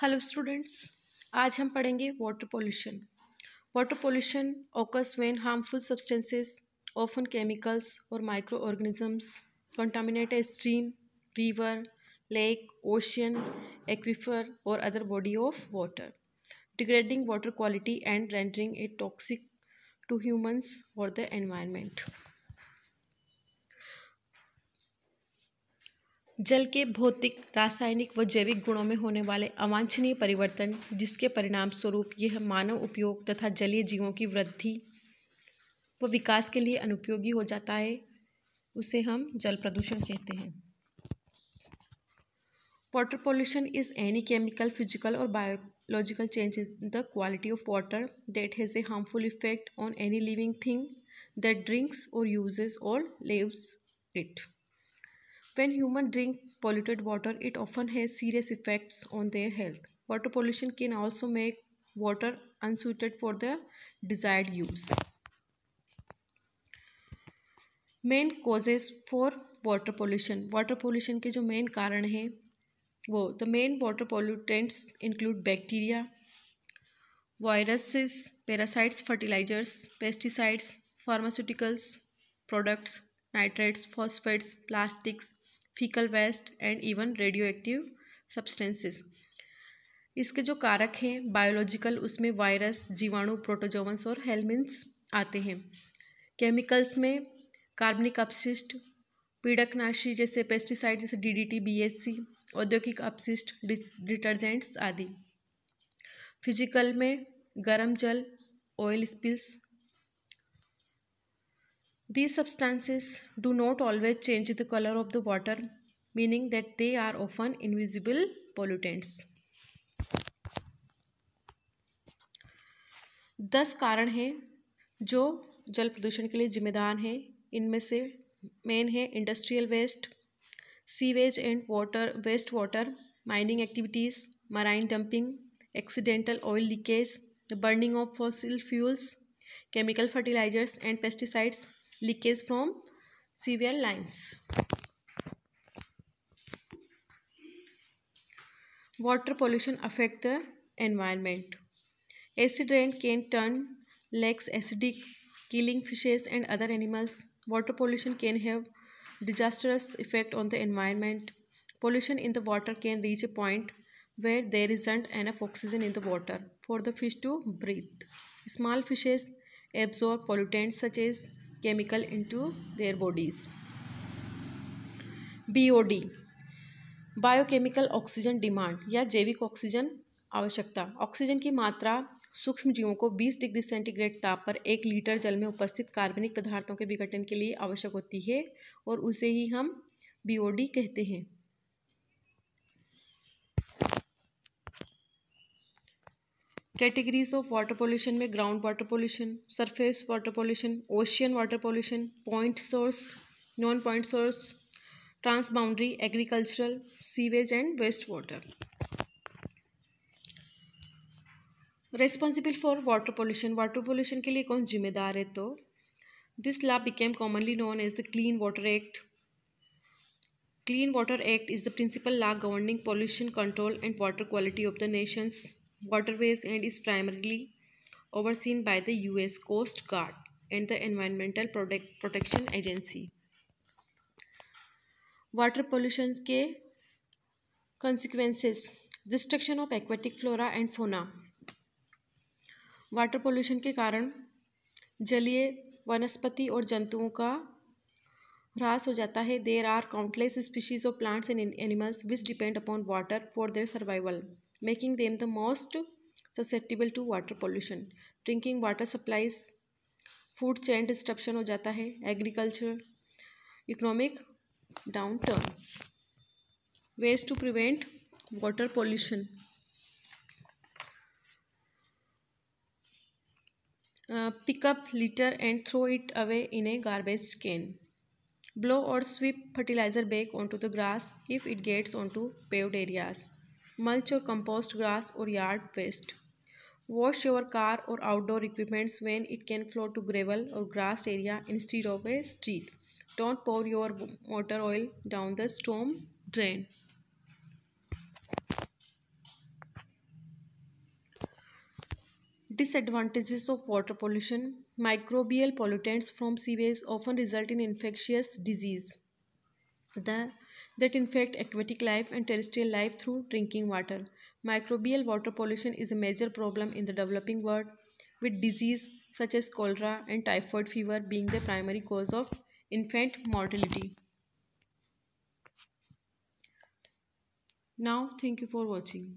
Hello students आज हम पढ़ेंगे water pollution water pollution occurs when harmful substances often chemicals और micro organisms contaminate stream river lake ocean aquifer और other body of water degrading water quality and rendering it toxic to humans और the environment जल के भौतिक रासायनिक व जैविक गुणों में होने वाले अवांछनीय परिवर्तन जिसके परिणाम स्वरूप यह मानव उपयोग तथा जलीय जीवों की वृद्धि व विकास के लिए अनुपयोगी हो जाता है उसे हम जल प्रदूषण कहते हैं water pollution is any chemical physical और biological change in the quality of water that has a harmful effect on any living thing that drinks और यूजेस और lives it When humans drink polluted water, it often has serious effects on their health. Water pollution can also make water unsuited for the desired use. Main causes for water pollution water pollution के जो main कारण हैं वो the main water pollutants include bacteria viruses parasites fertilizers pesticides pharmaceuticals products nitrates phosphates plastics faecal waste and even radioactive substances इसके जो कारक हैं biological उसमें वायरस जीवाणु प्रोटोजोवंस और हेलमिन्स आते हैं केमिकल्स में कार्बनिक अपशिष्ट पीड़कनाशी जैसे पेस्टिसाइड जैसे डीडीटी बीएससी औद्योगिक अपशिष्ट डिटर्जेंट्स आदि फिजिकल में गर्म जल oil spills These substances do not always change the color of the water, meaning that they are often invisible pollutants. दस कारण हैं जो जल प्रदूषण के लिए जिम्मेदार हैं इनमें से मेन है industrial waste sewage and water waste water mining activities marine dumping accidental oil leakage burning of fossil fuels chemical fertilizers and pesticides leakage from sewer lines. Water pollution affect the environment. Acid rain can turn lakes acidic, killing fishes and other animals. Water pollution can have disastrous effect on the environment. Pollution in the water can reach a point where there isn't enough oxygen in the water for the fish to breathe. Small fishes absorb pollutants such as chemical into their bodies. BOD biochemical oxygen demand या जैविक oxygen आवश्यकता oxygen की मात्रा सूक्ष्म जीवों को 20 degree centigrade ताप पर एक लीटर जल में उपस्थित कार्बनिक पदार्थों के विघटन के लिए आवश्यक होती है और उसे ही हम बीओडी कहते हैं कैटेगरीज ऑफ वाटर पोल्यूशन में ground water pollution surface water pollution ocean water pollution point source non point source transboundary agricultural sewage and waste water responsible for water pollution water pollution के लिए कौन जिम्मेदार है तो this law became commonly known as the clean water act clean water act is the principal law governing pollution control and water quality of the nation's waterways and is primarily overseen by the US Coast Guard and the Environmental Protect Protection Agency. Water pollution ke consequences destruction of aquatic flora and fauna water pollution ke karan jaliye वनस्पति और जंतुओं का ह्रास हो जाता है there are countless species of plants and animals which depend upon water for their survival making them the most susceptible to water pollution. Drinking water supplies, food chain disruption हो जाता है agriculture, economic downturns. Ways to prevent water pollution. Uh, pick up litter and throw it away in a garbage can. Blow or sweep fertilizer back onto the grass if it gets onto paved areas. mulch or compost grass or yard waste. Wash your car or outdoor equipments when it can flow to gravel or grass area instead of a street. Don't pour your motor oil down the storm drain. Disadvantages of water pollution Microbial pollutants from sewage often result in infectious disease. The that infect aquatic life and terrestrial life through drinking water. Microbial water pollution is a major problem in the developing world, with disease such as cholera and typhoid fever being the primary cause of infant mortality. Now, thank you for watching.